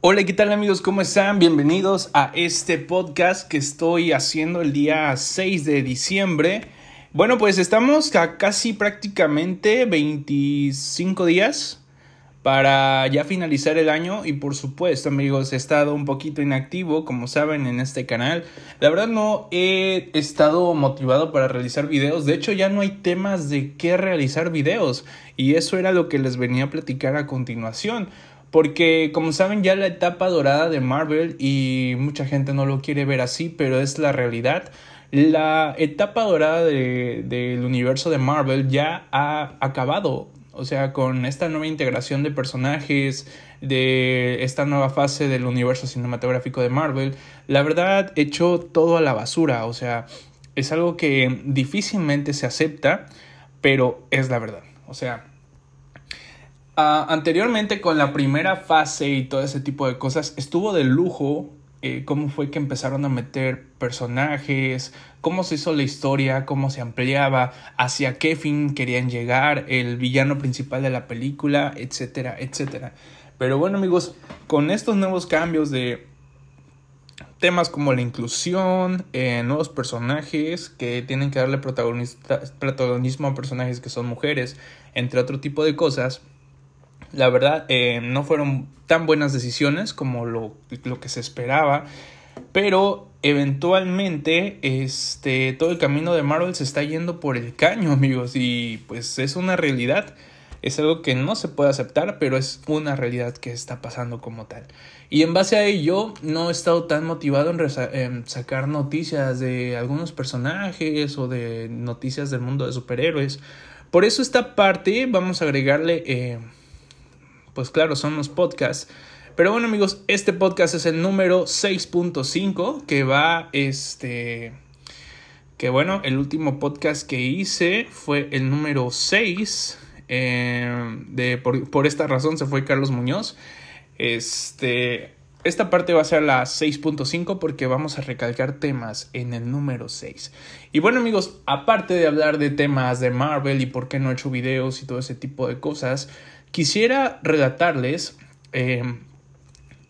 Hola, ¿qué tal amigos? ¿Cómo están? Bienvenidos a este podcast que estoy haciendo el día 6 de diciembre. Bueno, pues estamos a casi prácticamente 25 días para ya finalizar el año y por supuesto amigos he estado un poquito inactivo como saben en este canal la verdad no he estado motivado para realizar videos de hecho ya no hay temas de qué realizar videos y eso era lo que les venía a platicar a continuación porque como saben ya la etapa dorada de Marvel y mucha gente no lo quiere ver así, pero es la realidad. La etapa dorada del universo de Marvel ya ha acabado. O sea, con esta nueva integración de personajes, de esta nueva fase del universo cinematográfico de Marvel, la verdad echó todo a la basura. O sea, es algo que difícilmente se acepta, pero es la verdad. O sea, Ah, anteriormente con la primera fase y todo ese tipo de cosas, estuvo de lujo eh, cómo fue que empezaron a meter personajes, cómo se hizo la historia, cómo se ampliaba, hacia qué fin querían llegar, el villano principal de la película, etcétera, etcétera. Pero bueno amigos, con estos nuevos cambios de temas como la inclusión, eh, nuevos personajes que tienen que darle protagonismo a personajes que son mujeres, entre otro tipo de cosas, la verdad, eh, no fueron tan buenas decisiones como lo, que se esperaba. Pero eventualmente este, todo el camino de Marvel se está yendo por el caño, amigos. Y pues es una realidad. Es algo que no se puede aceptar, pero es una realidad que está pasando como tal. Y en base a ello, no he estado tan motivado en, sacar noticias de algunos personajes o de noticias del mundo de superhéroes. Por eso esta parte vamos a agregarle eh, pues claro, son los podcasts. Pero bueno amigos, este podcast es el número 6.5 que va este... Que bueno, el último podcast que hice fue el número 6. Eh, de, por, por, esta razón se fue Carlos Muñoz. Este, esta parte va a ser la 6.5 porque vamos a recalcar temas en el número 6. Y bueno amigos, aparte de hablar de temas de Marvel y por qué no he hecho videos y todo ese tipo de cosas, Quisiera relatarles eh,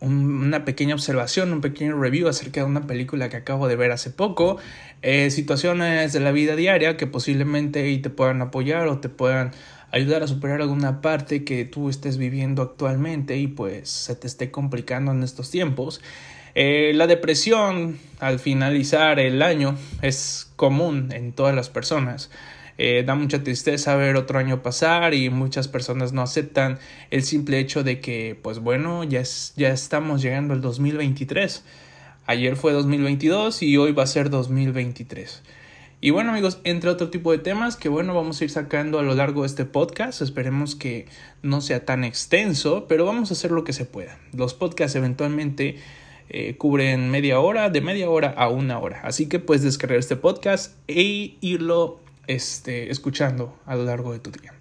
una pequeña observación, un pequeño review acerca de una película que acabo de ver hace poco, eh, situaciones de la vida diaria que posiblemente te puedan apoyar o te puedan ayudar a superar alguna parte que tú estés viviendo actualmente y pues se te esté complicando en estos tiempos. Eh, la depresión al finalizar el año es común en todas las personas. Eh, da mucha tristeza ver otro año pasar y muchas personas no aceptan el simple hecho de que, pues bueno, ya, es, ya estamos llegando al 2023. Ayer fue 2022 y hoy va a ser 2023. Y bueno amigos, entre otro tipo de temas que bueno vamos a ir sacando a lo largo de este podcast, esperemos que no sea tan extenso, pero vamos a hacer lo que se pueda. Los podcasts eventualmente eh, cubren media hora, de media hora a una hora. Así que puedes descargar este podcast e irlo este, escuchando a lo largo de tu día.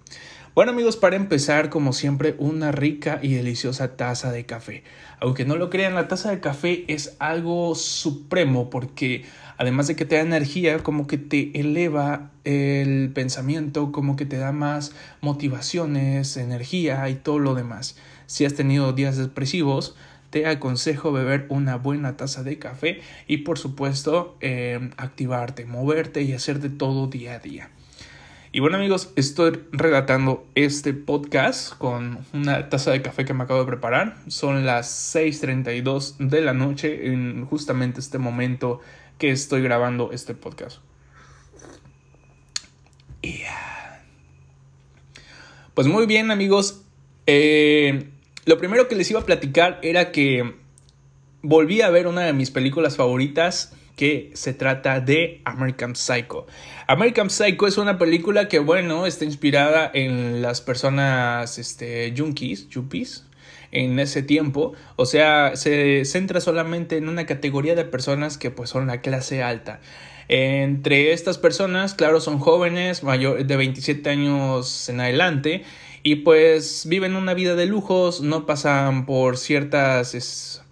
Bueno amigos, para empezar, como siempre, una rica y deliciosa taza de café. Aunque no lo crean, la taza de café es algo supremo porque además de que te da energía, como que te eleva el pensamiento, como que te da más motivaciones, energía y todo lo demás. Si has tenido días depresivos, te aconsejo beber una buena taza de café y por supuesto em, activarte, moverte y hacerte todo día a día. Y bueno amigos, estoy relatando este podcast con una taza de café que me acabo de preparar. Son las 6.32 de la noche en justamente este momento que estoy grabando este podcast. Pues muy bien amigos. Eh, lo primero que les iba a platicar era que volví a ver una de mis películas favoritas que se trata de American Psycho. American Psycho es una película que, bueno, está inspirada en las personas, este, junkies, yuppies, en ese tiempo. O sea, se centra solamente en una categoría de personas que pues son la clase alta. Entre estas personas, claro, son jóvenes, mayores de 27 años en adelante, y pues viven una vida de lujos, no pasan por ciertas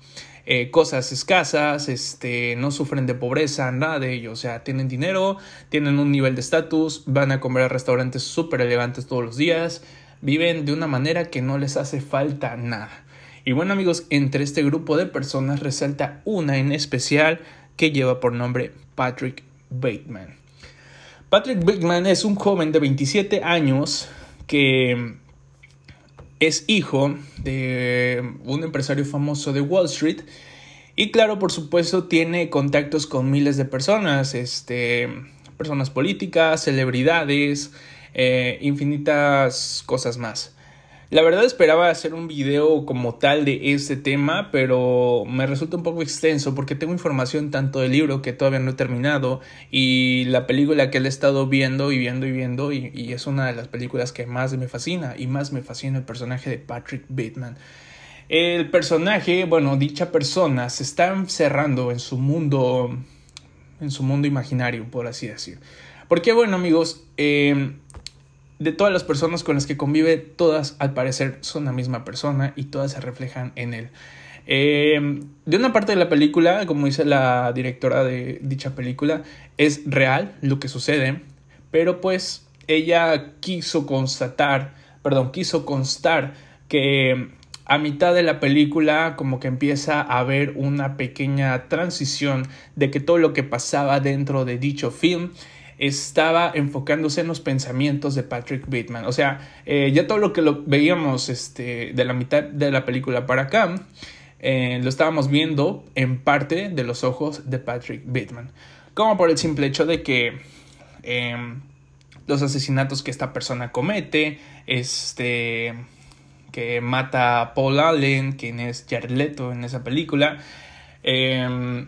eh, cosas escasas, este, no sufren de pobreza, nada de ello. O sea, tienen dinero, tienen un nivel de estatus, van a comer a restaurantes súper elegantes todos los días, viven de una manera que no les hace falta nada. Y bueno amigos, entre este grupo de personas resalta una en especial que lleva por nombre Patrick Bateman. Patrick Bateman es un joven de 27 años que es hijo de un empresario famoso de Wall Street. Y claro, por supuesto, tiene contactos con miles de personas, este, personas políticas, celebridades, eh, infinitas cosas más. La verdad esperaba hacer un video como tal de este tema, pero me resulta un poco extenso porque tengo información tanto del libro que todavía no he terminado y la película que he estado viendo y viendo y viendo y, es una de las películas que más me fascina y más me fascina el personaje de Patrick Bateman. El personaje, bueno, dicha persona se está encerrando en su mundo, en su mundo imaginario, por así decir. Porque bueno amigos, eh, de todas las personas con las que convive, todas al parecer son la misma persona y todas se reflejan en él. Em, de una parte de la película, como dice la directora de dicha película, es real lo que sucede, pero pues ella quiso constatar, perdón, quiso constar que a mitad de la película como que empieza a haber una pequeña transición de que todo lo que pasaba dentro de dicho film estaba enfocándose en los pensamientos de Patrick Bateman. O sea, eh, ya todo lo que lo veíamos este, de la mitad de la película para acá, eh, lo estábamos viendo en parte de los ojos de Patrick Bateman. Como por el simple hecho de que em, los asesinatos que esta persona comete, este, que mata a Paul Allen, quien es Jared en esa película, eh,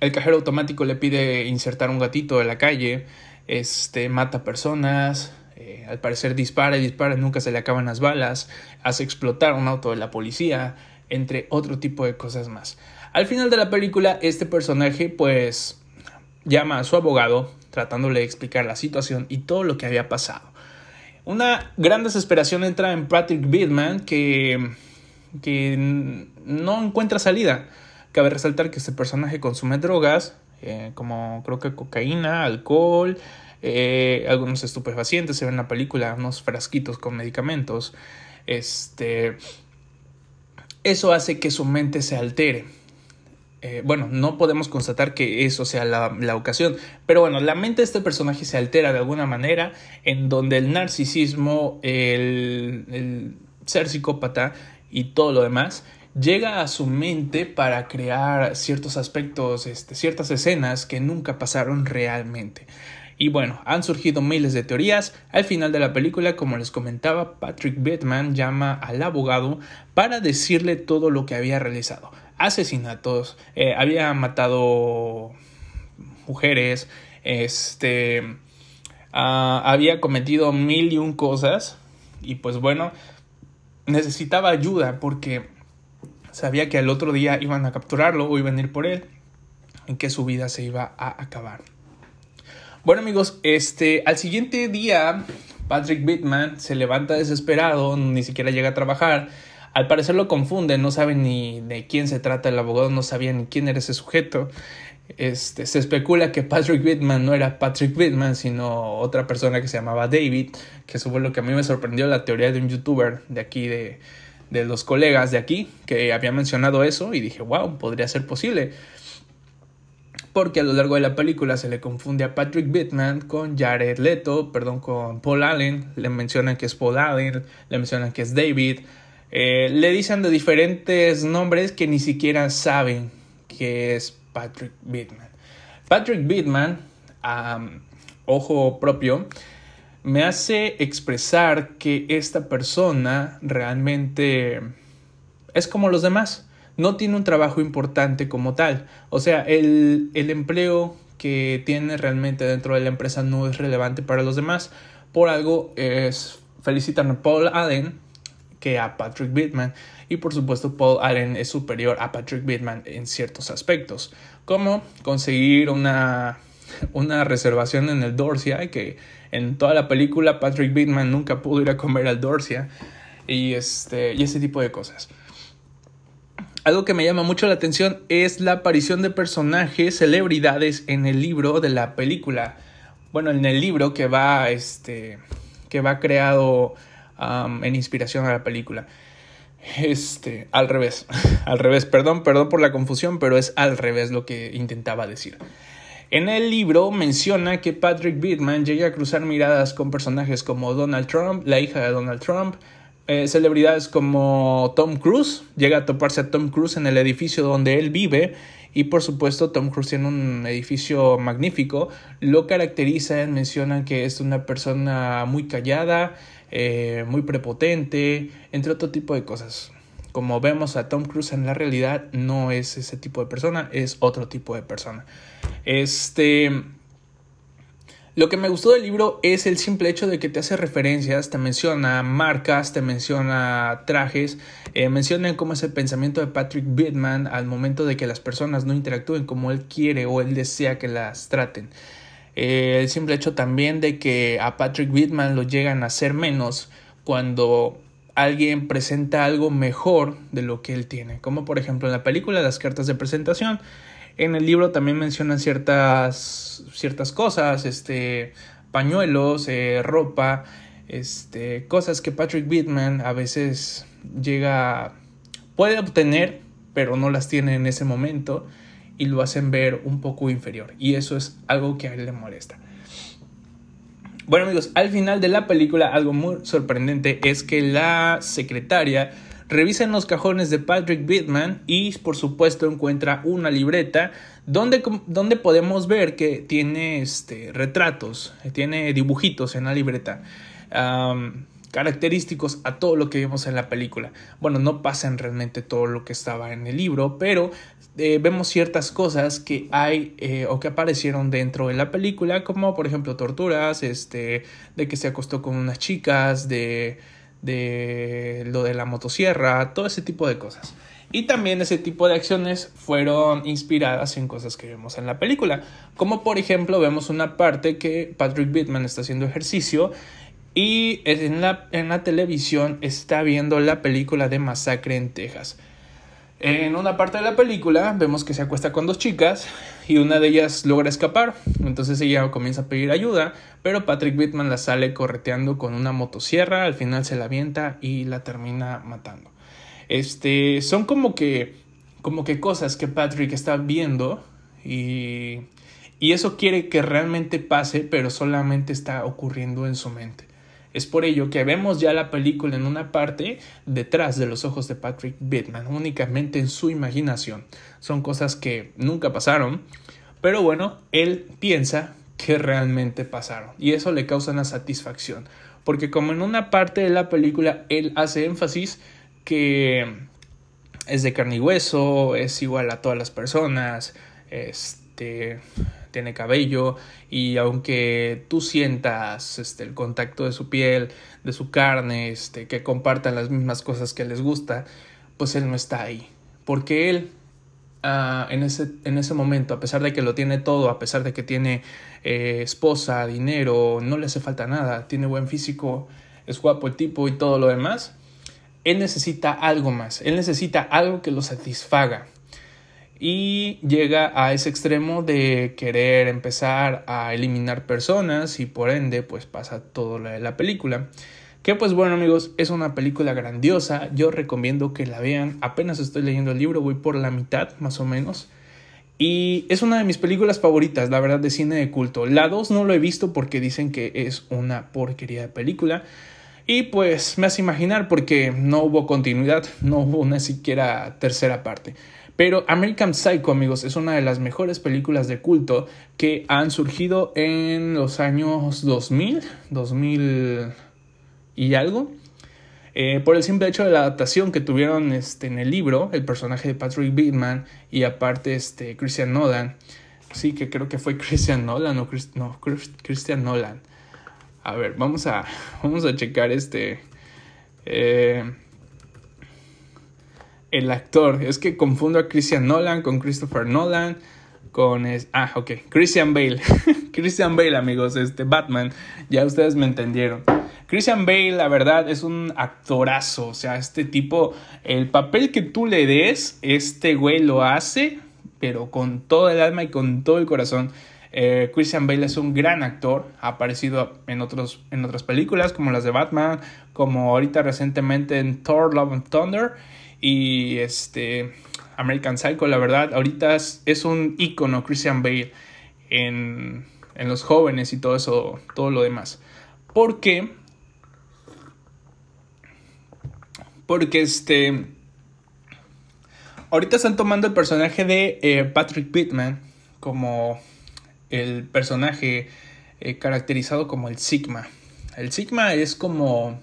el cajero automático le pide insertar un gatito de la calle, este, mata personas, eh, al parecer dispara y dispara, nunca se le acaban las balas, hace explotar un auto de la policía, entre otro tipo de cosas más. Al final de la película, este personaje pues llama a su abogado tratándole de explicar la situación y todo lo que había pasado. Una gran desesperación entra en Patrick Birdman que, que no encuentra salida. Cabe resaltar que este personaje consume drogas, eh, como creo que cocaína, alcohol, eh, algunos estupefacientes, se ve en la película, unos frasquitos con medicamentos. Este, eso hace que su mente se altere. Eh, bueno, no podemos constatar que eso sea la, ocasión, pero bueno, la mente de este personaje se altera de alguna manera, en donde el narcisismo, el ser psicópata y todo lo demás llega a su mente para crear ciertos aspectos, este, ciertas escenas que nunca pasaron realmente. Y bueno, han surgido miles de teorías. Al final de la película, como les comentaba, Patrick Bateman llama al abogado para decirle todo lo que había realizado. Asesinatos, eh, había matado mujeres, este, ah, había cometido mil y un cosas. Y pues bueno, necesitaba ayuda porque Sabía que al otro día iban a capturarlo o iban a ir por él y que su vida se iba a acabar. Bueno amigos, este, al siguiente día Patrick Bittman se levanta desesperado, ni siquiera llega a trabajar. Al parecer lo confunden, no saben ni de quién se trata el abogado, no sabían ni quién era ese sujeto. Este, se especula que Patrick Bittman no era Patrick Bittman, sino otra persona que se llamaba David, que eso fue lo que a mí me sorprendió la teoría de un youtuber de aquí de, de los colegas de aquí que había mencionado eso y dije, wow, podría ser posible. Porque a lo largo de la película se le confunde a Patrick Bittman con Jared Leto, perdón, con Paul Allen, le mencionan que es Paul Allen, le mencionan que es David, eh, le dicen de diferentes nombres que ni siquiera saben que es Patrick Bittman. Patrick Bittman, ojo propio, me hace expresar que esta persona realmente es como los demás, no tiene un trabajo importante como tal. O sea, el, empleo que tiene realmente dentro de la empresa no es relevante para los demás. Por algo es, felicitan a Paul Allen que a Patrick Bittman. Y por supuesto, Paul Allen es superior a Patrick Bittman en ciertos aspectos, como conseguir una una reservación en el Dorsia, que en toda la película Patrick Bateman nunca pudo ir a comer al Dorsia y, este, y ese tipo de cosas. Algo que me llama mucho la atención es la aparición de personajes, celebridades en el libro de la película. Bueno, en el libro que va, este, que va creado en inspiración a la película. Este, al revés, al revés, perdón, perdón por la confusión, pero es al revés lo que intentaba decir. En el libro menciona que Patrick Bidman llega a cruzar miradas con personajes como Donald Trump, la hija de Donald Trump, eh, celebridades como Tom Cruise, llega a toparse a Tom Cruise en el edificio donde él vive y por supuesto Tom Cruise tiene un edificio magnífico, lo caracterizan, mencionan que es una persona muy callada, eh, muy prepotente, entre otro tipo de cosas como vemos a Tom Cruise en la realidad, no es ese tipo de persona, es otro tipo de persona. Este. Lo que me gustó del libro es el simple hecho de que te hace referencias, te menciona marcas, te menciona trajes, eh, menciona cómo es el pensamiento de Patrick Bittman al momento de que las personas no interactúen como él quiere o él desea que las traten. Eh, el simple hecho también de que a Patrick Bittman lo llegan a hacer menos cuando alguien presenta algo mejor de lo que él tiene, como por ejemplo en la película las cartas de presentación. En el libro también mencionan ciertas, ciertas cosas, este, pañuelos, eh, ropa, este, cosas que Patrick Bittman a veces llega, puede obtener, pero no las tiene en ese momento y lo hacen ver un poco inferior. Y eso es algo que a él le molesta. Bueno amigos, al final de la película algo muy sorprendente es que la secretaria revisa en los cajones de Patrick Bittman y por supuesto encuentra una libreta donde, donde podemos ver que tiene este, retratos, tiene dibujitos en la libreta. característicos a todo lo que vimos en la película. Bueno, no pasan realmente todo lo que estaba en el libro, pero eh, vemos ciertas cosas que hay eh, o que aparecieron dentro de la película, como por ejemplo torturas, este, de que se acostó con unas chicas, de, de lo de la motosierra, todo ese tipo de cosas. Y también ese tipo de acciones fueron inspiradas en cosas que vemos en la película. Como por ejemplo vemos una parte que Patrick Bittman está haciendo ejercicio y en la, en la televisión está viendo la película de Masacre en Texas. En una parte de la película vemos que se acuesta con dos chicas y una de ellas logra escapar, entonces ella comienza a pedir ayuda, pero Patrick Whitman la sale correteando con una motosierra, al final se la avienta y la termina matando. Este, son como que como que cosas que Patrick está viendo y y eso quiere que realmente pase, pero solamente está ocurriendo en su mente. Es por ello que vemos ya la película en una parte detrás de los ojos de Patrick Bateman, únicamente en su imaginación. Son cosas que nunca pasaron, pero bueno, él piensa que realmente pasaron y eso le causa una satisfacción, porque como en una parte de la película él hace énfasis que es de carne y hueso, es igual a todas las personas, este tiene cabello y aunque tú sientas este, el contacto de su piel, de su carne, este, que compartan las mismas cosas que les gusta, pues él no está ahí. Porque él ah, en, ese, en ese momento, a pesar de que lo tiene todo, a pesar de que tiene eh, esposa, dinero, no le hace falta nada, tiene buen físico, es guapo el tipo y todo lo demás, él necesita algo más, él necesita algo que lo satisfaga y llega a ese extremo de querer empezar a eliminar personas y por ende pues pasa todo lo de la película. Que pues bueno amigos, es una película grandiosa, yo recomiendo que la vean, apenas estoy leyendo el libro, voy por la mitad más o menos. Y es una de mis películas favoritas, la verdad, de cine de culto. La 2 no lo he visto porque dicen que es una porquería de película. Y pues me hace imaginar porque no hubo continuidad, no hubo una siquiera tercera parte. Pero American Psycho, amigos, es una de las mejores películas de culto que han surgido en los años 2000, 2000 y algo. Eh, por el simple hecho de la adaptación que tuvieron este, en el libro, el personaje de Patrick Bateman y aparte este, Christian Nolan. Sí, que creo que fue Christian Nolan o no, Christian Nolan. A ver, vamos a, vamos a checar este. Eh, el actor. Es que confundo a Christian Nolan con Christopher Nolan. Con es, ah, ok. Christian Bale. Christian Bale, amigos, este Batman. Ya ustedes me entendieron. Christian Bale, la verdad, es un actorazo. O sea, este tipo, el papel que tú le des, este güey lo hace, pero con todo el alma y con todo el corazón. Eh, Christian Bale es un gran actor, ha aparecido en, otros, en otras películas como las de Batman, como ahorita recientemente en Thor, Love and Thunder y este American Psycho, la verdad, ahorita es, un icono Christian Bale en, en, los jóvenes y todo eso, todo lo demás. ¿Por qué? porque este, ahorita están tomando el personaje de eh, Patrick Pittman como el personaje eh, caracterizado como el Sigma. El Sigma es como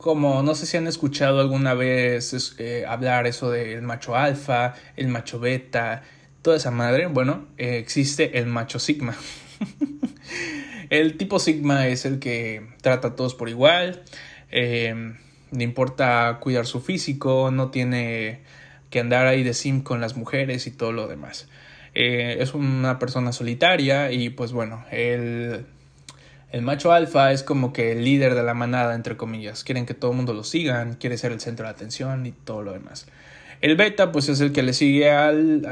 como no sé si han escuchado alguna vez eh, hablar eso del macho alfa, el macho beta, toda esa madre, bueno, eh, existe el macho sigma. el tipo sigma es el que trata a todos por igual, No em, le importa cuidar su físico, no tiene que andar ahí de sim con las mujeres y todo lo demás. Eh, es una persona solitaria y pues bueno, él... El el macho alfa es como que el líder de la manada, entre comillas. Quieren que todo el mundo lo sigan, quiere ser el centro de atención y todo lo demás. El beta pues es el que le sigue al,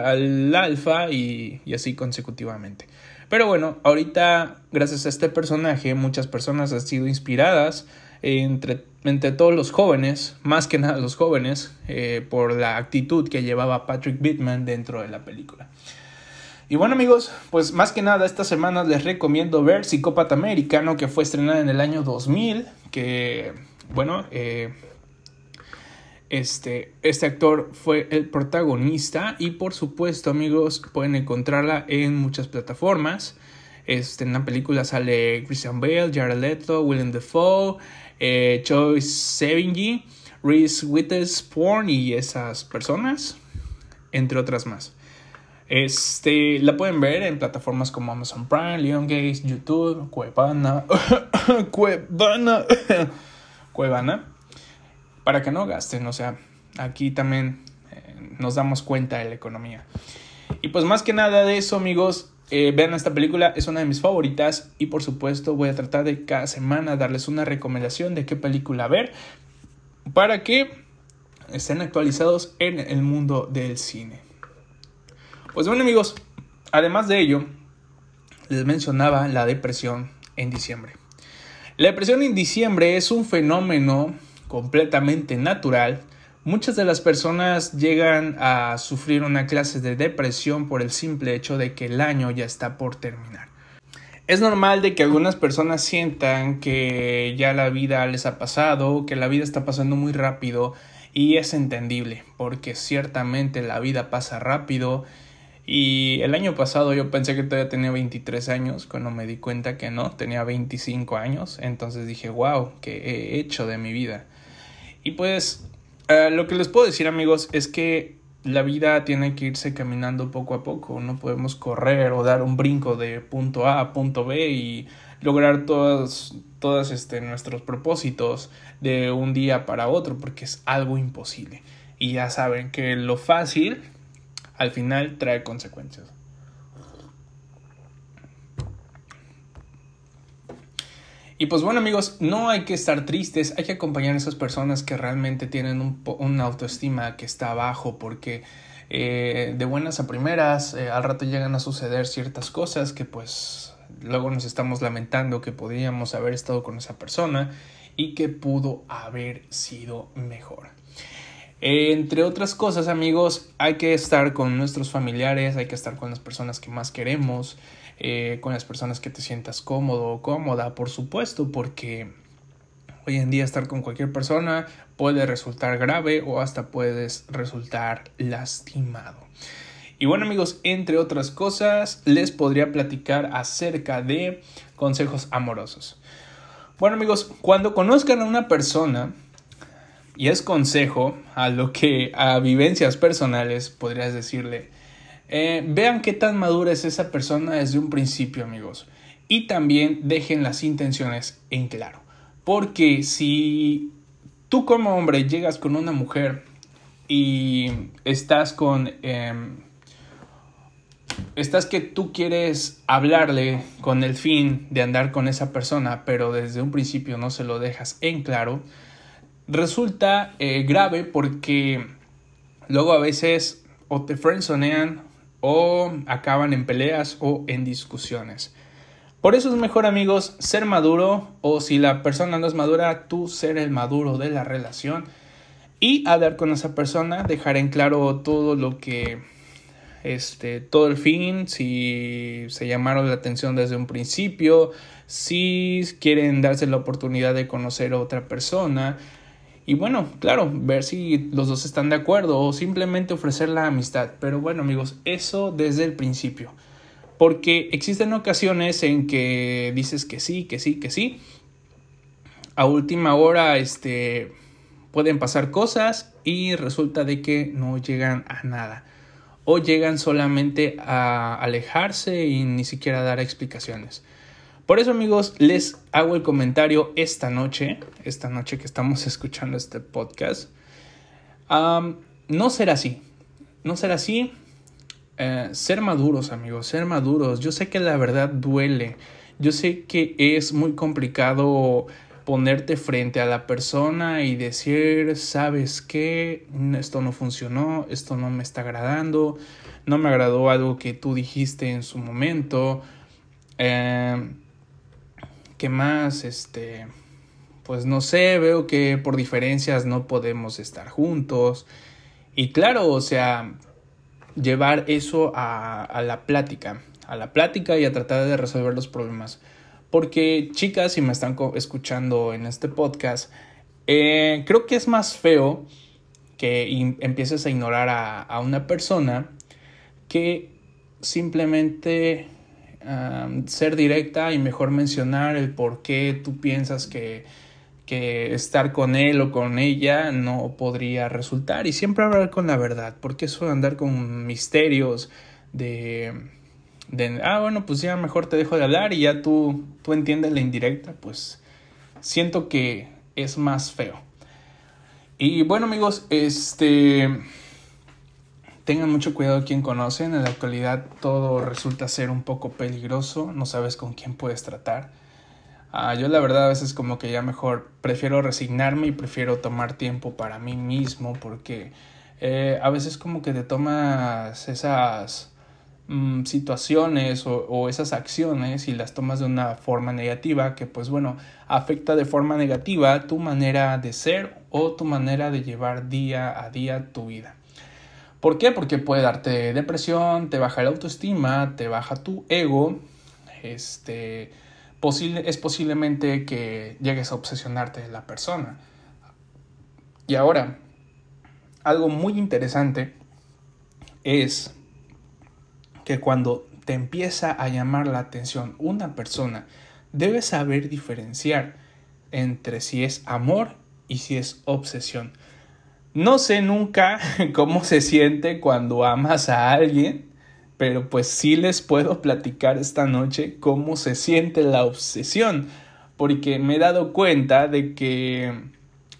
alfa y, así consecutivamente. Pero bueno, ahorita gracias a este personaje muchas personas han sido inspiradas eh, entre, todos los jóvenes, más que nada los jóvenes, eh, por la actitud que llevaba Patrick Bittman dentro de la película. Y bueno amigos, pues más que nada esta semana les recomiendo ver Psicópata Americano que fue estrenada en el año 2000, que bueno, eh, este, este actor fue el protagonista y por supuesto amigos pueden encontrarla en muchas plataformas. Este, en la película sale Christian Bale, Jared Leto, Willem Dafoe, eh, Joyce Sevigny, Reese Witherspoon y esas personas, entre otras más. Este, la pueden ver en plataformas como Amazon Prime, Gates, YouTube, Cuevana, Cuevana, Cuevana, para que no gasten, o sea, aquí también eh, nos damos cuenta de la economía. Y pues más que nada de eso, amigos, eh, vean esta película, es una de mis favoritas y por supuesto voy a tratar de cada semana darles una recomendación de qué película ver para que estén actualizados en el mundo del cine. Pues bueno amigos, además de ello, les mencionaba la depresión en diciembre. La depresión en diciembre es un fenómeno completamente natural. Muchas de las personas llegan a sufrir una clase de depresión por el simple hecho de que el año ya está por terminar. Es normal de que algunas personas sientan que ya la vida les ha pasado, que la vida está pasando muy rápido y es entendible porque ciertamente la vida pasa rápido y el año pasado yo pensé que todavía tenía 23 años, cuando me di cuenta que no, tenía 25 años, entonces dije, wow, ¿qué he hecho de mi vida? Y pues eh, lo que les puedo decir amigos es que la vida tiene que irse caminando poco a poco, no podemos correr o dar un brinco de punto A a punto B y lograr todos, todos este, nuestros propósitos de un día para otro porque es algo imposible. Y ya saben que lo fácil al final trae consecuencias. Y pues bueno amigos, no hay que estar tristes, hay que acompañar a esas personas que realmente tienen un, una autoestima que está abajo porque eh, de buenas a primeras eh, al rato llegan a suceder ciertas cosas que pues luego nos estamos lamentando que podríamos haber estado con esa persona y que pudo haber sido mejor. Entre otras cosas, amigos, hay que estar con nuestros familiares, hay que estar con las personas que más queremos, eh, con las personas que te sientas cómodo o cómoda, por supuesto, porque hoy en día estar con cualquier persona puede resultar grave o hasta puedes resultar lastimado. Y bueno amigos, entre otras cosas, les podría platicar acerca de consejos amorosos. Bueno amigos, cuando conozcan a una persona, y es consejo a lo que a vivencias personales podrías decirle. Eh, vean qué tan madura es esa persona desde un principio, amigos. Y también dejen las intenciones en claro. Porque si tú como hombre llegas con una mujer y estás con... Em, estás que tú quieres hablarle con el fin de andar con esa persona, pero desde un principio no se lo dejas en claro, resulta eh, grave porque luego a veces o te friendzonean o acaban en peleas o en discusiones. Por eso es mejor amigos ser maduro o si la persona no es madura, tú ser el maduro de la relación y hablar con esa persona, dejar en claro todo lo que, este, todo el fin, si se llamaron la atención desde un principio, si quieren darse la oportunidad de conocer a otra persona, y bueno, claro, ver si los dos están de acuerdo o simplemente ofrecer la amistad. Pero bueno amigos, eso desde el principio. Porque existen ocasiones en que dices que sí, que sí, que sí. A última hora, este, pueden pasar cosas y resulta de que no llegan a nada. O llegan solamente a alejarse y ni siquiera dar explicaciones. Por eso amigos, les hago el comentario esta noche, esta noche que estamos escuchando este podcast. no será así, no será así. Eh, ser maduros amigos, ser maduros. Yo sé que la verdad duele. Yo sé que es muy complicado ponerte frente a la persona y decir, sabes qué, esto no funcionó, esto no me está agradando, no me agradó algo que tú dijiste en su momento. Eh, ¿Qué más? Este, pues no sé, veo que por diferencias no podemos estar juntos. Y claro, o sea, llevar eso a, a la plática, a la plática y a tratar de resolver los problemas. Porque chicas, si me están escuchando en este podcast, eh, creo que es más feo que empieces a ignorar a, una persona que simplemente ser directa y mejor mencionar el por qué tú piensas que, estar con él o con ella no podría resultar. Y siempre hablar con la verdad, porque eso de andar con misterios de, de, ah, bueno, pues ya mejor te dejo de hablar y ya tú, tú entiendes la indirecta, pues siento que es más feo. Y bueno amigos, este... Tengan mucho cuidado quien conocen, en la actualidad todo resulta ser un poco peligroso, no sabes con quién puedes tratar. Ah, yo la verdad a veces como que ya mejor prefiero resignarme y prefiero tomar tiempo para mí mismo porque eh, a veces como que te tomas esas mm, situaciones o, esas acciones y las tomas de una forma negativa que pues bueno afecta de forma negativa tu manera de ser o tu manera de llevar día a día tu vida. ¿Por qué? Porque puede darte depresión, te baja la autoestima, te baja tu ego, este, es posiblemente que llegues a obsesionarte de la persona. Y ahora, algo muy interesante es que cuando te empieza a llamar la atención una persona, debes saber diferenciar entre si es amor y si es obsesión. No sé nunca cómo se siente cuando amas a alguien, pero pues sí les puedo platicar esta noche cómo se siente la obsesión, porque me he dado cuenta de que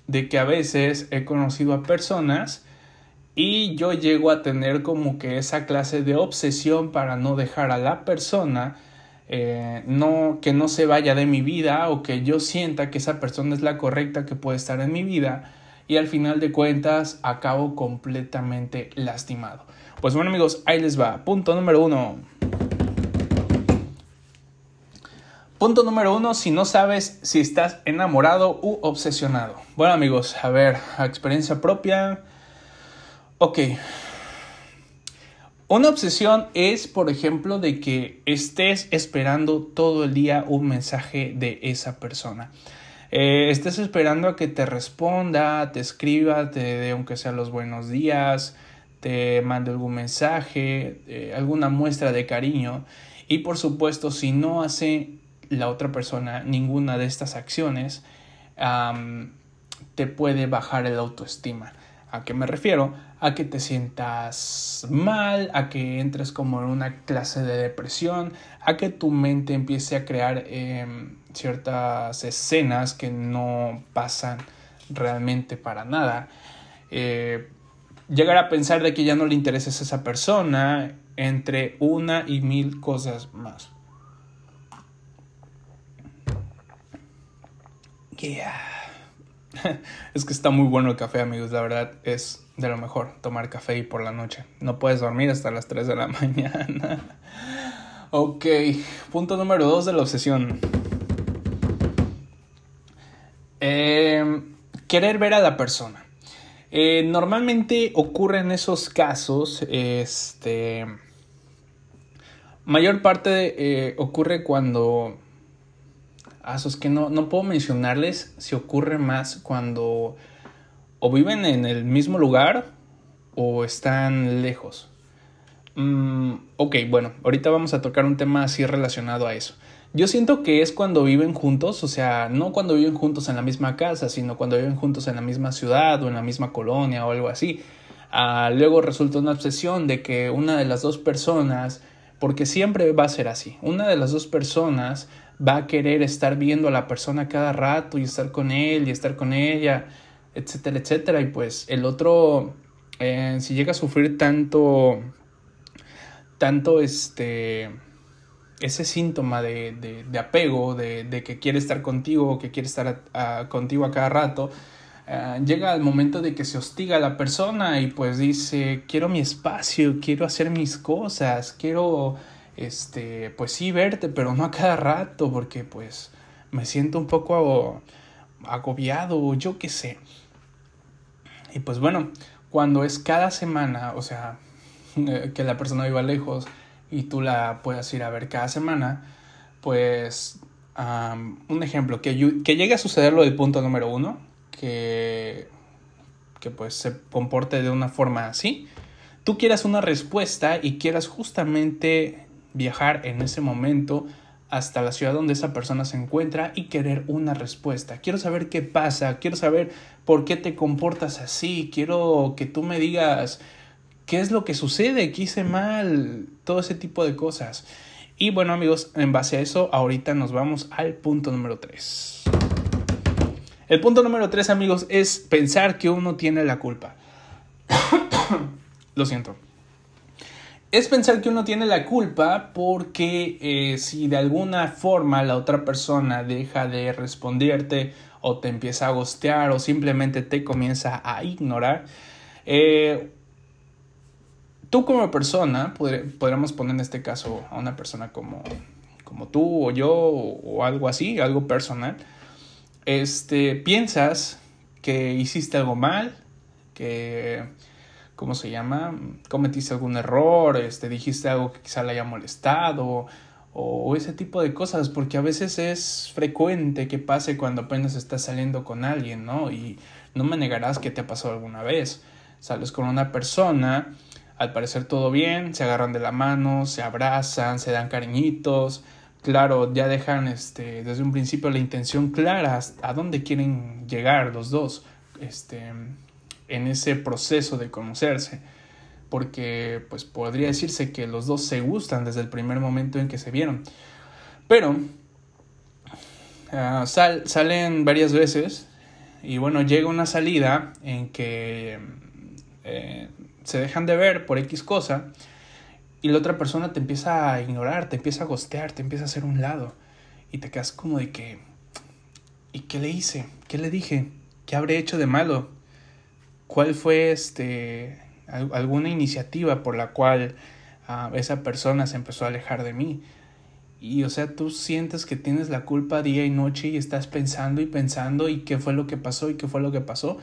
de que a veces he conocido a personas y yo llego a tener como que esa clase de obsesión para no dejar a la persona eh, no que no se vaya de mi vida o que yo sienta que esa persona es la correcta que puede estar en mi vida y al final de cuentas acabo completamente lastimado. Pues bueno amigos, ahí les va. Punto número uno. Punto número uno, si no sabes si estás enamorado u obsesionado. Bueno amigos, a ver, a experiencia propia. Ok. Una obsesión es, por ejemplo, de que estés esperando todo el día un mensaje de esa persona. Eh, estás esperando a que te responda, te escriba, te dé aunque sea los buenos días, te mande algún mensaje, eh, alguna muestra de cariño. Y por supuesto, si no hace la otra persona ninguna de estas acciones, te puede bajar el autoestima. ¿A qué me refiero? A que te sientas mal, a que entres como en una clase de depresión, a que tu mente empiece a crear em, ciertas escenas que no pasan realmente para nada. Eh, llegar a pensar de que ya no le intereses a esa persona entre una y mil cosas más. es que está muy bueno el café, amigos. La verdad es de lo mejor tomar café y por la noche. No puedes dormir hasta las 3 de la mañana. ok, punto número 2 de la obsesión. Em, querer ver a la persona. Eh, normalmente normalmente en esos casos, este, mayor parte eh, ocurre cuando, A esos que no, puedo mencionarles si ocurre más cuando o viven en el mismo lugar o están lejos. Mm, ok, bueno, ahorita vamos a tocar un tema así relacionado a eso. Yo siento que es cuando viven juntos, o sea, no cuando viven juntos en la misma casa, sino cuando viven juntos en la misma ciudad o en la misma colonia o algo así. Ah, luego resulta una obsesión de que una de las dos personas, porque siempre va a ser así, una de las dos personas va a querer estar viendo a la persona cada rato y estar con él y estar con ella, etcétera, etcétera. Y pues el otro, eh, si llega a sufrir tanto, tanto este ese síntoma de, de, apego, de, de, que quiere estar contigo, que quiere estar contigo a cada rato, eh, llega al momento de que se hostiga a la persona y pues dice, quiero mi espacio, quiero hacer mis cosas, quiero, este, pues sí, verte, pero no a cada rato, porque pues me siento un poco agobiado, yo qué sé. Y pues bueno, cuando es cada semana, o sea, que la persona viva lejos, y tú la puedas ir a ver cada semana, pues un ejemplo, que, que llegue a suceder lo del punto número uno, que, que pues se comporte de una forma así, tú quieras una respuesta y quieras justamente viajar en ese momento hasta la ciudad donde esa persona se encuentra y querer una respuesta. Quiero saber qué pasa, quiero saber por qué te comportas así, quiero que tú me digas qué es lo que sucede, qué hice mal, todo ese tipo de cosas. Y bueno amigos, en base a eso, ahorita nos vamos al punto número 3. El punto número 3 amigos es pensar que uno tiene la culpa. lo siento. Es pensar que uno tiene la culpa porque eh, si de alguna forma la otra persona deja de responderte o te empieza a gostear o simplemente te comienza a ignorar, eh, tú como persona, podríamos poner en este caso a una persona como, como tú o yo o, algo así, algo personal, este, piensas que hiciste algo mal, que, ¿cómo se llama? Cometiste algún error, este, dijiste algo que quizá le haya molestado o, ese tipo de cosas, porque a veces es frecuente que pase cuando apenas estás saliendo con alguien, ¿no? Y no me negarás que te ha pasado alguna vez. Sales con una persona al parecer todo bien, se agarran de la mano, se abrazan, se dan cariñitos. Claro, ya dejan este, desde un principio la intención clara a dónde quieren llegar los dos este, en ese proceso de conocerse. Porque pues podría decirse que los dos se gustan desde el primer momento en que se vieron. Pero ah, salen varias veces y bueno, llega una salida en que... Eh, se dejan de ver por X cosa y la otra persona te empieza a ignorar, te empieza a gostear, te empieza a hacer un lado y te quedas como de que ¿y qué le hice? ¿Qué le dije? ¿Qué habré hecho de malo? ¿Cuál fue este alguna iniciativa por la cual ah, esa persona se empezó a alejar de mí? Y o sea, tú sientes que tienes la culpa día y noche y estás pensando y pensando y qué fue lo que pasó y qué fue lo que pasó,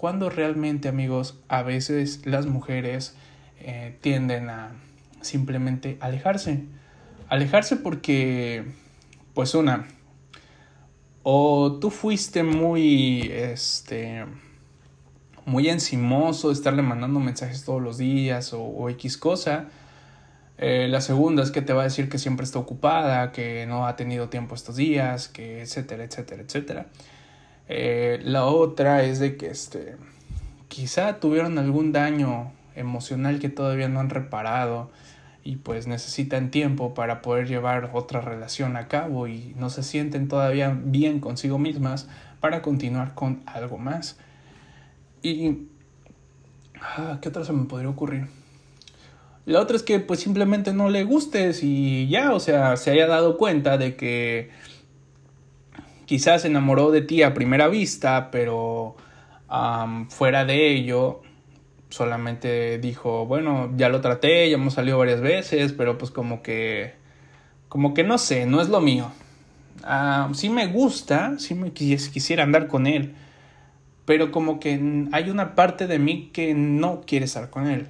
cuando realmente amigos a veces las mujeres eh, tienden a simplemente alejarse. Alejarse porque, pues una, o tú fuiste muy, este, muy encimoso de estarle mandando mensajes todos los días o, X cosa. Eh, la segunda es que te va a decir que siempre está ocupada, que no ha tenido tiempo estos días, que etcétera, etcétera, etcétera. Eh, la otra es de que este, quizá tuvieron algún daño emocional que todavía no han reparado y pues necesitan tiempo para poder llevar otra relación a cabo y no se sienten todavía bien consigo mismas para continuar con algo más. Y... Ah, ¿Qué otra se me podría ocurrir? La otra es que pues simplemente no le gustes y ya, o sea, se haya dado cuenta de que quizás se enamoró de ti a primera vista, pero fuera de ello, solamente dijo, bueno, ya lo traté, ya hemos salido varias veces, pero pues como que, como que no sé, no es lo mío. sí me gusta, sí me quisiera andar con él, pero como que hay una parte de mí que no quiere estar con él.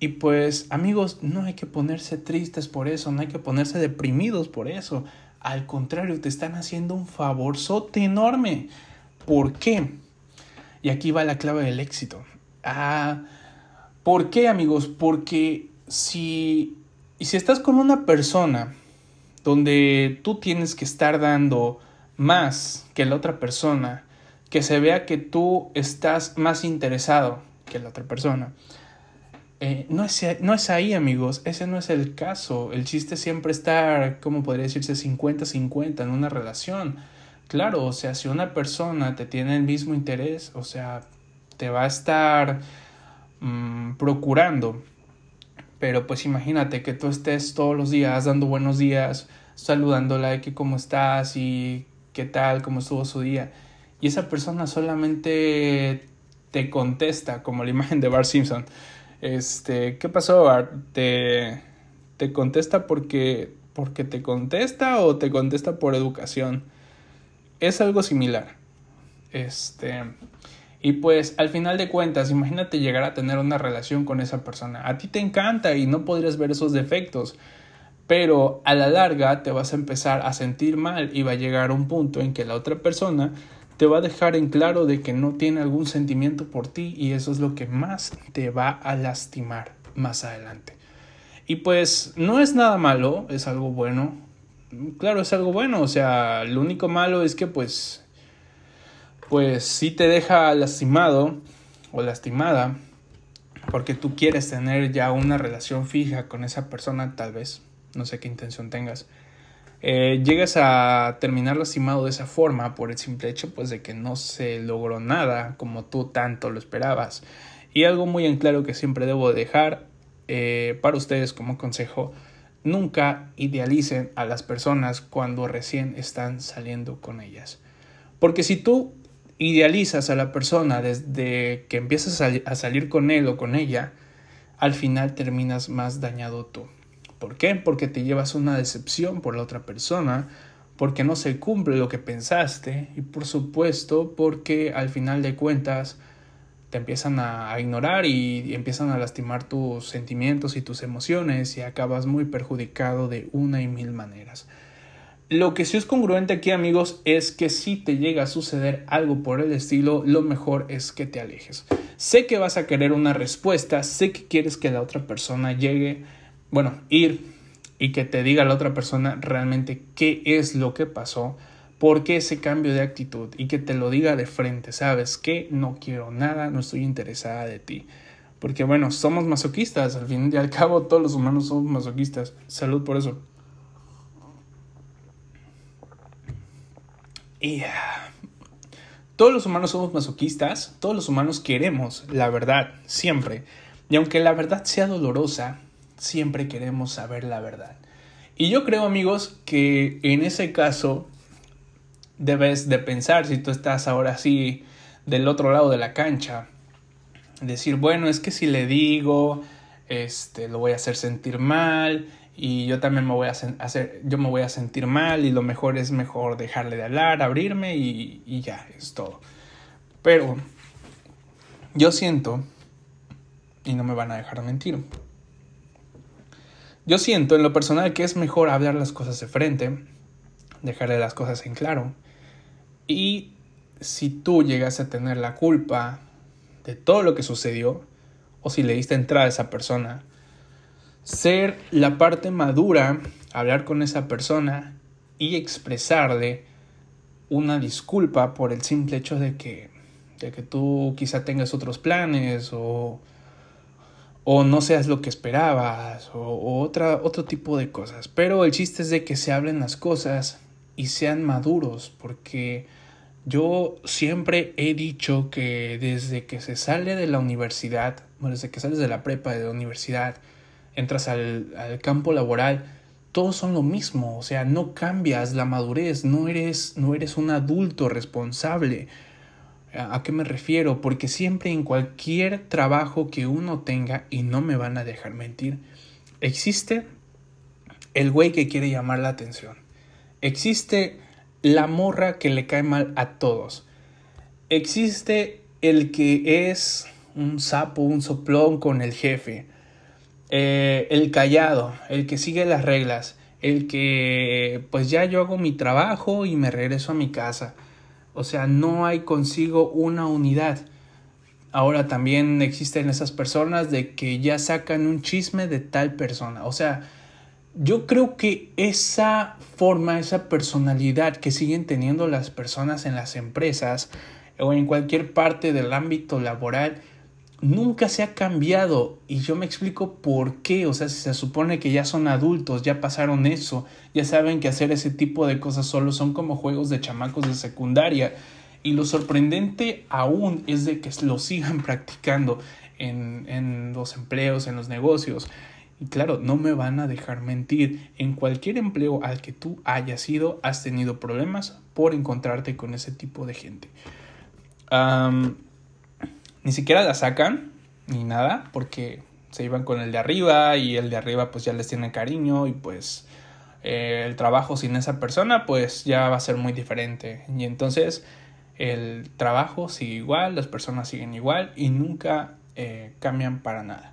Y pues amigos, no hay que ponerse tristes por eso, no hay que ponerse deprimidos por eso. Al contrario, te están haciendo un favorzote enorme. ¿Por qué? Y aquí va la clave del éxito. Ah, ¿Por qué, amigos? Porque si, y si estás con una persona donde tú tienes que estar dando más que la otra persona, que se vea que tú estás más interesado que la otra persona, eh, no, es, no es ahí, amigos, ese no es el caso. El chiste siempre está, como podría decirse, 50-50 en una relación. Claro, o sea, si una persona te tiene el mismo interés, o sea, te va a estar mm, procurando. Pero pues imagínate que tú estés todos los días dando buenos días, saludándola de que cómo estás y qué tal, cómo estuvo su día. Y esa persona solamente te contesta como la imagen de Bart Simpson este, ¿qué pasó, Bart? ¿Te, te contesta porque, porque te contesta o te contesta por educación? Es algo similar. Este, y pues al final de cuentas, imagínate llegar a tener una relación con esa persona. A ti te encanta y no podrías ver esos defectos, pero a la larga te vas a empezar a sentir mal y va a llegar un punto en que la otra persona te va a dejar en claro de que no tiene algún sentimiento por ti y eso es lo que más te va a lastimar más adelante. Y pues no es nada malo, es algo bueno. Claro, es algo bueno, o sea, lo único malo es que pues pues si te deja lastimado o lastimada porque tú quieres tener ya una relación fija con esa persona tal vez, no sé qué intención tengas. Eh, llegas a terminar lastimado de esa forma por el simple hecho pues de que no se logró nada como tú tanto lo esperabas. Y algo muy en claro que siempre debo dejar eh, para ustedes como consejo, nunca idealicen a las personas cuando recién están saliendo con ellas. Porque si tú idealizas a la persona desde que empiezas a, salir con él o con ella, al final terminas más dañado tú. ¿Por qué? Porque te llevas una decepción por la otra persona, porque no se cumple lo que pensaste y por supuesto porque al final de cuentas te empiezan a, ignorar y, empiezan a lastimar tus sentimientos y tus emociones y acabas muy perjudicado de una y mil maneras. Lo que sí es congruente aquí amigos es que si te llega a suceder algo por el estilo, lo mejor es que te alejes. Sé que vas a querer una respuesta, sé que quieres que la otra persona llegue bueno, ir y que te diga la otra persona realmente qué es lo que pasó, por qué ese cambio de actitud y que te lo diga de frente, sabes que no quiero nada, no estoy interesada de ti. Porque bueno, somos masoquistas, al fin y al cabo todos los humanos somos masoquistas. Salud por eso. Y ah, Todos los humanos somos masoquistas, todos los humanos queremos la verdad, siempre. Y aunque la verdad sea dolorosa, siempre queremos saber la verdad. Y yo creo, amigos, que en ese caso debes de pensar si tú estás ahora así del otro lado de la cancha. Decir, bueno, es que si le digo, este, lo voy a hacer sentir mal y yo también me voy a hacer, yo me voy a sentir mal y lo mejor es mejor dejarle de hablar, abrirme y, y ya, es todo. Pero yo siento, y no me van a dejar mentir, yo siento en lo personal que es mejor hablar las cosas de frente, dejarle las cosas en claro. Y si tú llegas a tener la culpa de todo lo que sucedió, o si le diste entrada a esa persona, ser la parte madura, hablar con esa persona y expresarle una disculpa por el simple hecho de que, de que tú quizá tengas otros planes o o no seas lo que esperabas, o, otra, otro tipo de cosas. Pero el chiste es de que se hablen las cosas y sean maduros, porque yo siempre he dicho que desde que se sale de la universidad, o desde que sales de la prepa, de la universidad, entras al, al campo laboral, todos son lo mismo, o sea, no cambias la madurez, no eres, no eres un adulto responsable, ¿A qué me refiero? Porque siempre en cualquier trabajo que uno tenga, y no me van a dejar mentir, existe el güey que quiere llamar la atención. Existe la morra que le cae mal a todos. Existe el que es un sapo, un soplón con el jefe. Eh, el callado, el que sigue las reglas, el que pues ya yo hago mi trabajo y me regreso a mi casa. O sea, no hay consigo una unidad. Ahora también existen esas personas de que ya sacan un chisme de tal persona. O sea, yo creo que esa forma, esa personalidad que siguen teniendo las personas en las empresas o en cualquier parte del ámbito laboral, nunca se ha cambiado y yo me explico por qué, o sea, si se supone que ya son adultos, ya pasaron eso, ya saben que hacer ese tipo de cosas solo son como juegos de chamacos de secundaria y lo sorprendente aún es de que lo sigan practicando en, los empleos, en los negocios. Y claro, no me van a dejar mentir, en cualquier empleo al que tú hayas ido, has tenido problemas por encontrarte con ese tipo de gente ni siquiera la sacan, ni nada, porque se iban con el de arriba y el de arriba pues ya les tiene cariño y pues eh, el trabajo sin esa persona pues ya va a ser muy diferente. Y entonces el trabajo sigue igual, las personas siguen igual y nunca eh, cambian para nada.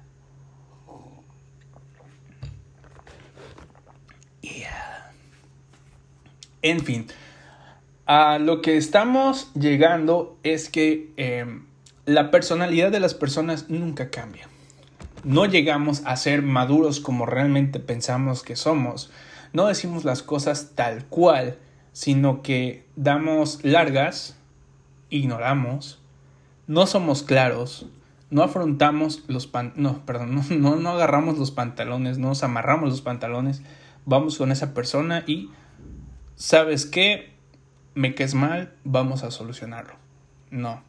En fin, a lo que estamos llegando es que em, la personalidad de las personas nunca cambia. No llegamos a ser maduros como realmente pensamos que somos. No decimos las cosas tal cual, sino que damos largas, ignoramos, no somos claros, no afrontamos los pan no, perdón, no, no, agarramos los pantalones, no nos amarramos los pantalones, vamos con esa persona y sabes qué, me quedes mal, vamos a solucionarlo. No,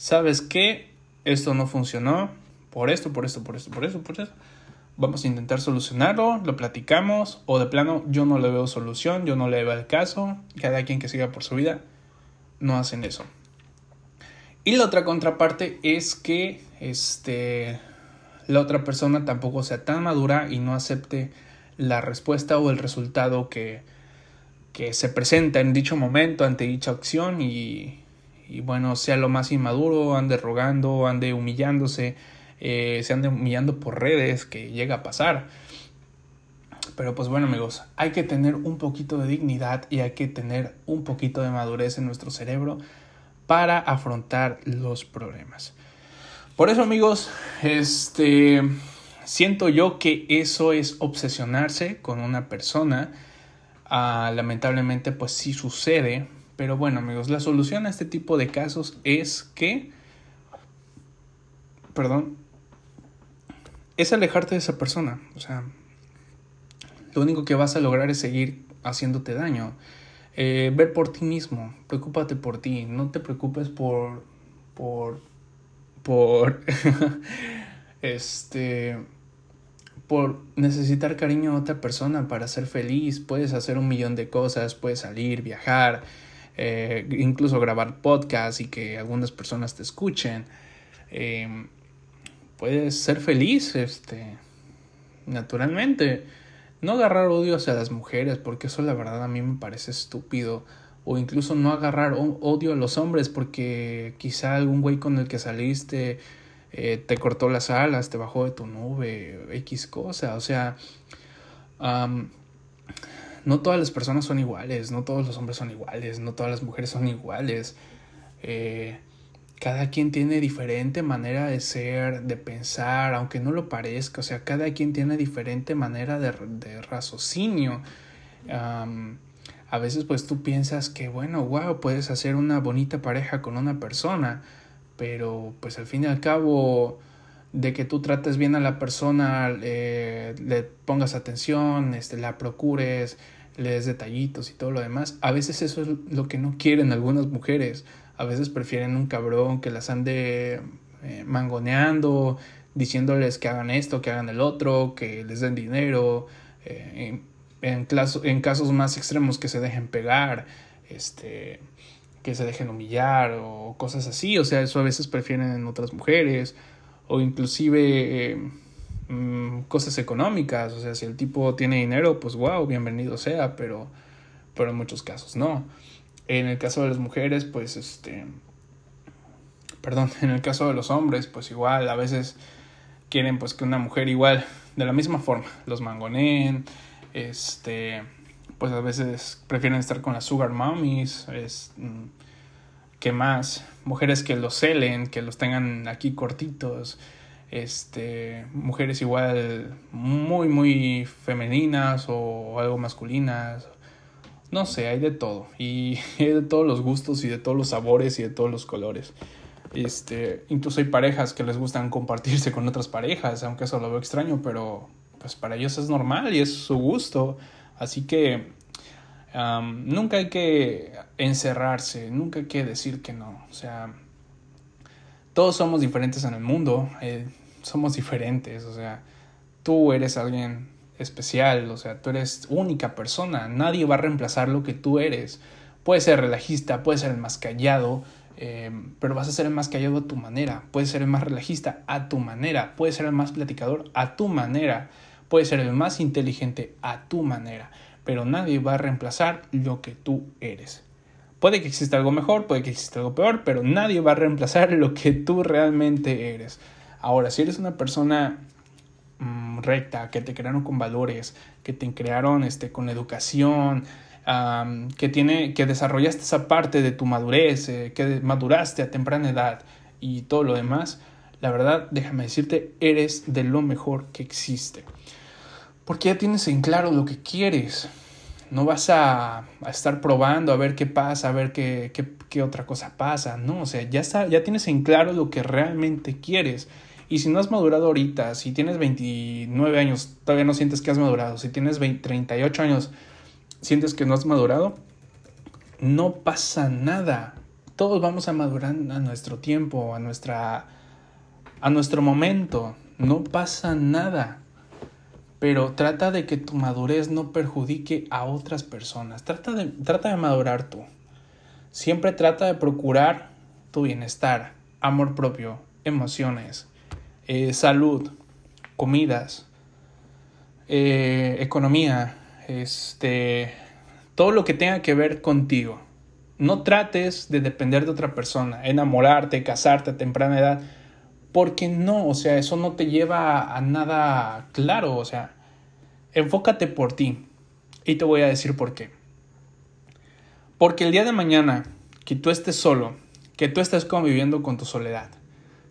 ¿sabes qué? Esto no funcionó, por esto, por esto, por esto, por esto, por esto. Vamos a intentar solucionarlo, lo platicamos, o de plano yo no le veo solución, yo no le veo el caso, cada quien que siga por su vida, no hacen eso. Y la otra contraparte es que este, la otra persona tampoco sea tan madura y no acepte la respuesta o el resultado que, que se presenta en dicho momento ante dicha acción y, y bueno, sea lo más inmaduro, ande rogando, ande humillándose, eh, se ande humillando por redes, que llega a pasar. Pero pues bueno amigos, hay que tener un poquito de dignidad y hay que tener un poquito de madurez en nuestro cerebro para afrontar los problemas. Por eso amigos, este, siento yo que eso es obsesionarse con una persona. Ah, lamentablemente pues sí sucede, pero bueno amigos, la solución a este tipo de casos es que, perdón, es alejarte de esa persona. O sea, lo único que vas a lograr es seguir haciéndote daño. Eh, ver por ti mismo, preocúpate por ti, no te preocupes por, por, por, este, por necesitar cariño a otra persona para ser feliz. Puedes hacer un millón de cosas, puedes salir, viajar, eh, incluso grabar podcast y que algunas personas te escuchen. Em, puedes ser feliz, este, naturalmente. No agarrar odio hacia las mujeres, porque eso la verdad a mí me parece estúpido. O incluso no agarrar odio a los hombres, porque quizá algún güey con el que saliste eh, te cortó las alas, te bajó de tu nube, X cosa. O sea, no todas las personas son iguales, no todos los hombres son iguales, no todas las mujeres son iguales. Eh, cada quien tiene diferente manera de ser, de pensar, aunque no lo parezca, o sea, cada quien tiene diferente manera de, raciocinio. a veces pues tú piensas que, bueno, wow, puedes hacer una bonita pareja con una persona, pero pues al fin y al cabo de que tú trates bien a la persona, le pongas atención, este, la procures, le des detallitos y todo lo demás. A veces eso es lo que no quieren algunas mujeres. A veces prefieren un cabrón que las ande eh, mangoneando, diciéndoles que hagan esto, que hagan el otro, que les den dinero, eh, en, en, casos más extremos que se dejen pegar, este, que se dejen humillar o cosas así. O sea, eso a veces prefieren otras mujeres o inclusive eh, mm, cosas económicas, o sea, si el tipo tiene dinero, pues wow, bienvenido sea, pero, pero en muchos casos no. En el caso de las mujeres, pues este, perdón, en el caso de los hombres, pues igual, a veces quieren pues que una mujer igual, de la misma forma, los mangoneen, este, pues a veces prefieren estar con las sugar mummies, es, mm, ¿qué más? Mujeres que los celen, que los tengan aquí cortitos, este, mujeres igual muy, muy femeninas o algo masculinas. No sé, hay de todo. Y hay de todos los gustos y de todos los sabores y de todos los colores. Este, incluso hay parejas que les gustan compartirse con otras parejas, aunque eso lo veo extraño, pero pues para ellos es normal y es su gusto. Así que nunca hay que encerrarse, nunca hay que decir que no. O sea, todos somos diferentes en el mundo, eh, somos diferentes, o sea, tú eres alguien especial, o sea, tú eres única persona, nadie va a reemplazar lo que tú eres. Puedes ser relajista, puedes ser el más callado, em, pero vas a ser el más callado a tu manera, puedes ser el más relajista a tu manera, puedes ser el más platicador a tu manera, puedes ser el más inteligente a tu manera pero nadie va a reemplazar lo que tú eres. Puede que exista algo mejor, puede que exista algo peor, pero nadie va a reemplazar lo que tú realmente eres. Ahora, si eres una persona mm, recta, que te crearon con valores, que te crearon este, con educación, que, tiene, que desarrollaste esa parte de tu madurez, eh, que maduraste a temprana edad y todo lo demás, la verdad, déjame decirte, eres de lo mejor que existe. Porque ya tienes en claro lo que quieres. No vas a, estar probando a ver qué pasa, a ver qué, otra cosa pasa. No, o sea, ya, está, ya tienes en claro lo que realmente quieres. Y si no has madurado ahorita, si tienes 29 años, todavía no sientes que has madurado. Si tienes 38 años, sientes que no has madurado. No pasa nada. Todos vamos a madurar a nuestro tiempo, a, nuestra, a nuestro momento. No pasa nada pero trata de que tu madurez no perjudique a otras personas. Trata de, trata de madurar tú. Siempre trata de procurar tu bienestar, amor propio, emociones, eh, salud, comidas, eh, economía, este, todo lo que tenga que ver contigo. No trates de depender de otra persona, enamorarte, casarte a temprana edad porque no, o sea, eso no te lleva a nada claro, o sea, enfócate por ti. Y te voy a decir por qué. Porque el día de mañana, que tú estés solo, que tú estés conviviendo con tu soledad,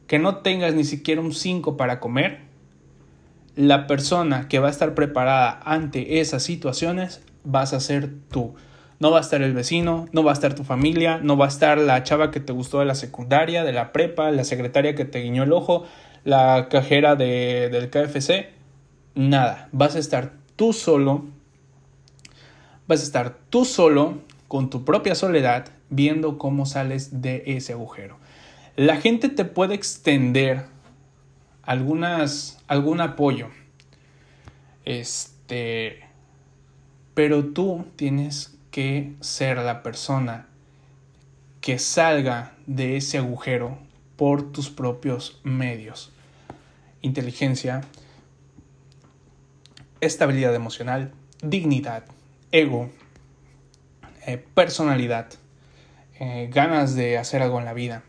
que no tengas ni siquiera un 5 para comer, la persona que va a estar preparada ante esas situaciones vas a ser tú. No va a estar el vecino, no va a estar tu familia, no va a estar la chava que te gustó de la secundaria, de la prepa, la secretaria que te guiñó el ojo, la cajera del KFC. Nada, vas a estar tú solo, vas a estar tú solo con tu propia soledad viendo cómo sales de ese agujero. La gente te puede extender algunas, algún apoyo. Este, pero tú tienes que ser la persona que salga de ese agujero por tus propios medios. Inteligencia, estabilidad emocional, dignidad, ego, eh, personalidad, eh, ganas de hacer algo en la vida.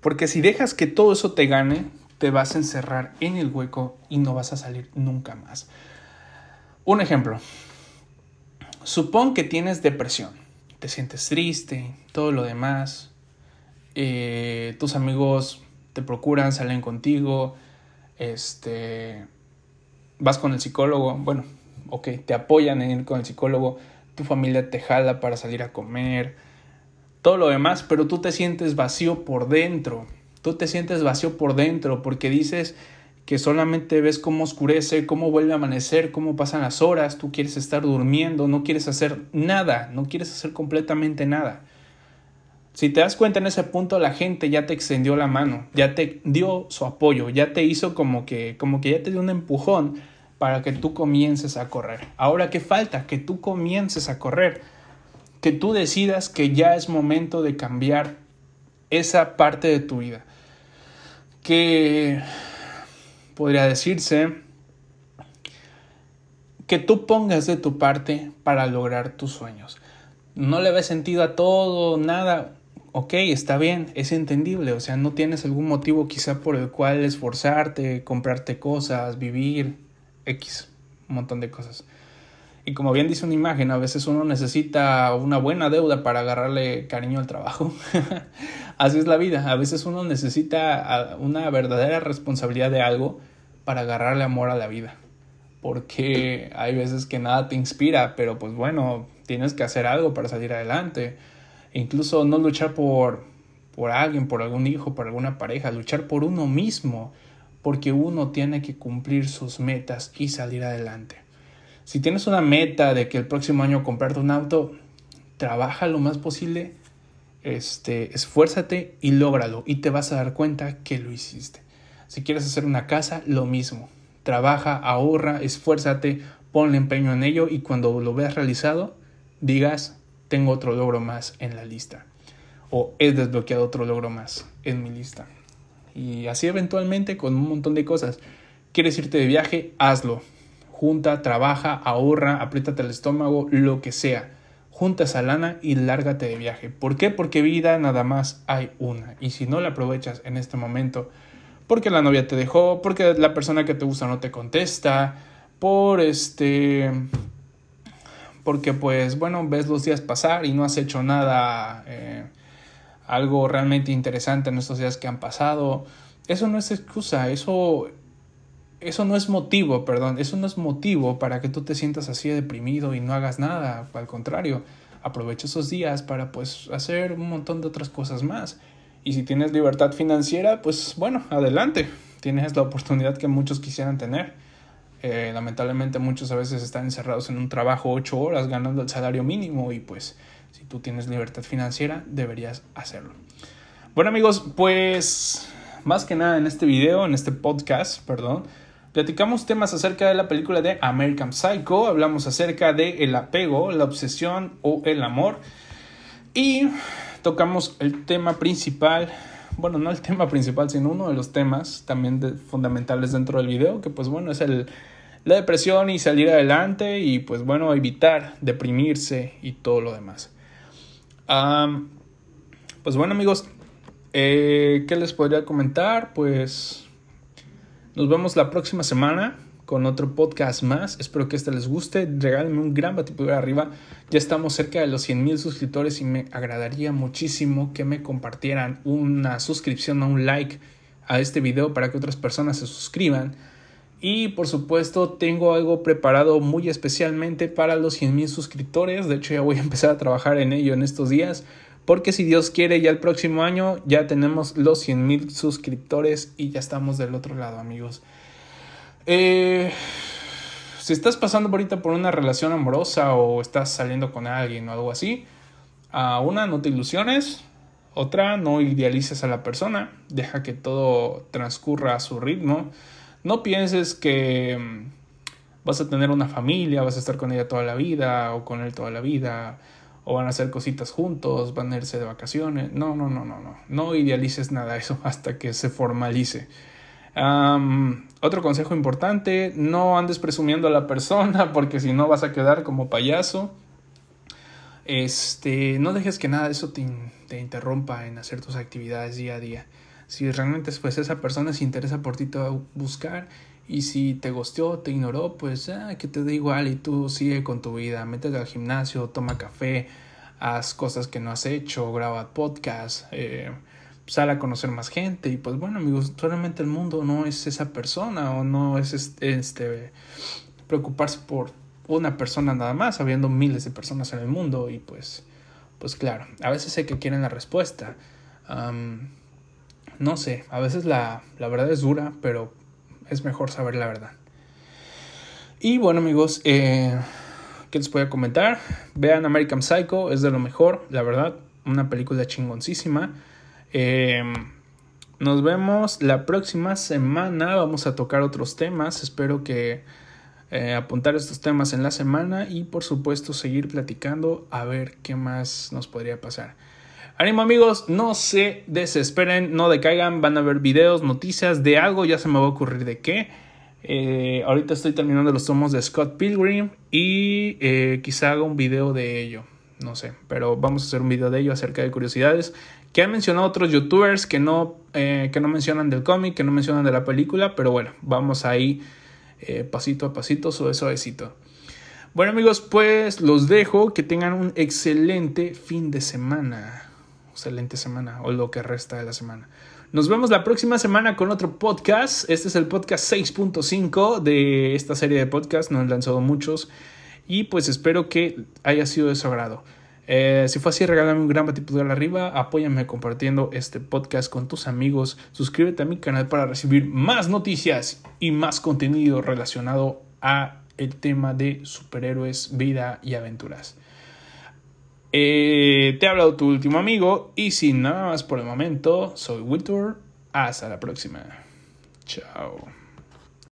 Porque si dejas que todo eso te gane, te vas a encerrar en el hueco y no vas a salir nunca más. Un ejemplo, Supón que tienes depresión, te sientes triste, todo lo demás, eh, tus amigos te procuran, salen contigo, este, vas con el psicólogo, bueno, ok, te apoyan en ir con el psicólogo, tu familia te jala para salir a comer, todo lo demás, pero tú te sientes vacío por dentro, tú te sientes vacío por dentro porque dices, que solamente ves cómo oscurece, cómo vuelve a amanecer, cómo pasan las horas, tú quieres estar durmiendo, no quieres hacer nada, no quieres hacer completamente nada. Si te das cuenta en ese punto, la gente ya te extendió la mano, ya te dio su apoyo, ya te hizo como que, como que ya te dio un empujón para que tú comiences a correr. Ahora, ¿qué falta? Que tú comiences a correr, que tú decidas que ya es momento de cambiar esa parte de tu vida. Que podría decirse, que tú pongas de tu parte para lograr tus sueños. No le ves sentido a todo, nada. Ok, está bien, es entendible. O sea, no tienes algún motivo quizá por el cual esforzarte, comprarte cosas, vivir, X, un montón de cosas. Y como bien dice una imagen, a veces uno necesita una buena deuda para agarrarle cariño al trabajo. Así es la vida. A veces uno necesita una verdadera responsabilidad de algo para agarrarle amor a la vida. Porque hay veces que nada te inspira, pero pues bueno, tienes que hacer algo para salir adelante. Incluso no luchar por, por alguien, por algún hijo, por alguna pareja, luchar por uno mismo, porque uno tiene que cumplir sus metas y salir adelante. Si tienes una meta de que el próximo año comprarte un auto, trabaja lo más posible, este, esfuérzate y lógralo y te vas a dar cuenta que lo hiciste. Si quieres hacer una casa, lo mismo. Trabaja, ahorra, esfuérzate, ponle empeño en ello y cuando lo veas realizado, digas, tengo otro logro más en la lista. O he desbloqueado otro logro más en mi lista. Y así eventualmente con un montón de cosas. ¿Quieres irte de viaje? Hazlo. Junta, trabaja, ahorra, apriétate el estómago, lo que sea. Junta a lana y lárgate de viaje. ¿Por qué? Porque vida nada más hay una. Y si no la aprovechas en este momento, porque la novia te dejó, porque la persona que te gusta no te contesta, por este porque pues bueno, ves los días pasar y no has hecho nada eh, algo realmente interesante en estos días que han pasado. Eso no es excusa, eso eso no es motivo, perdón, eso no es motivo para que tú te sientas así deprimido y no hagas nada, al contrario, aprovecha esos días para pues hacer un montón de otras cosas más. Y si tienes libertad financiera, pues bueno, adelante. Tienes la oportunidad que muchos quisieran tener. Eh, lamentablemente muchos a veces están encerrados en un trabajo ocho horas ganando el salario mínimo y pues si tú tienes libertad financiera deberías hacerlo. Bueno amigos, pues más que nada en este video, en este podcast, perdón, platicamos temas acerca de la película de American Psycho, hablamos acerca del apego, la obsesión o el amor y tocamos el tema principal, bueno, no el tema principal, sino uno de los temas también fundamentales dentro del video, que pues bueno, es el, la depresión y salir adelante y pues bueno, evitar deprimirse y todo lo demás. pues bueno amigos, eh, ¿qué les podría comentar? Pues nos vemos la próxima semana con otro podcast más. Espero que este les guste. Regálenme un gran batipulgar arriba. Ya estamos cerca de los 100 mil suscriptores y me agradaría muchísimo que me compartieran una suscripción o un like a este video para que otras personas se suscriban. Y por supuesto tengo algo preparado muy especialmente para los 100.000 suscriptores. De hecho ya voy a empezar a trabajar en ello en estos días. Porque si Dios quiere ya el próximo año ya tenemos los 100.000 suscriptores y ya estamos del otro lado amigos. Eh, si estás pasando ahorita por una relación amorosa o estás saliendo con alguien o algo así, a una, no te ilusiones. Otra, no idealices a la persona. Deja que todo transcurra a su ritmo. No pienses que mm, vas a tener una familia, vas a estar con ella toda la vida o con él toda la vida. O van a hacer cositas juntos, van a irse de vacaciones. No, no, no, no, no. No idealices nada eso hasta que se formalice otro consejo importante, no andes presumiendo a la persona porque si no vas a quedar como payaso. Este, no dejes que nada de eso te, interrumpa en hacer tus actividades día a día. Si realmente pues, esa persona se interesa por ti, te va a buscar. Y si te gosteó, te ignoró, pues ah, que te da igual y tú sigue con tu vida. Métete al gimnasio, toma café, haz cosas que no has hecho, graba podcast. Eh, sale a conocer más gente y pues bueno amigos, solamente el mundo no es esa persona o no es este, preocuparse por una persona nada más, habiendo miles de personas en el mundo y pues, pues claro, a veces sé que quieren la respuesta. no sé, a veces la, verdad es dura, pero es mejor saber la verdad. Y bueno amigos, eh, ¿qué les voy a comentar? Vean American Psycho, es de lo mejor, la verdad, una película chingoncísima. Em, nos vemos la próxima semana. Vamos a tocar otros temas. Espero que eh, apuntar estos temas en la semana y por supuesto seguir platicando a ver qué más nos podría pasar. ¡Animo amigos, no se desesperen, no decaigan, van a ver videos, noticias de algo, ya se me va a ocurrir de qué. Eh, ahorita estoy terminando los tomos de Scott Pilgrim y eh, quizá haga un video de ello, no sé, pero vamos a hacer un video de ello acerca de curiosidades que han mencionado otros youtubers que no, eh, que no mencionan del cómic, que no mencionan de la película, pero bueno, vamos ahí eh, pasito a pasito, suave suavecito. Bueno amigos, pues los dejo, que tengan un excelente fin de semana, excelente semana o lo que resta de la semana. Nos vemos la próxima semana con otro podcast. Este es el podcast 6.5 de esta serie de podcasts. No han lanzado muchos y pues espero que haya sido de su agrado. Eh, si fue así, regálame un gran de arriba, apóyame compartiendo este podcast con tus amigos, suscríbete a mi canal para recibir más noticias y más contenido relacionado a el tema de superhéroes, vida y aventuras. Eh, te ha hablado tu último amigo y sin nada más por el momento, soy Wittor. Hasta la próxima. Chao.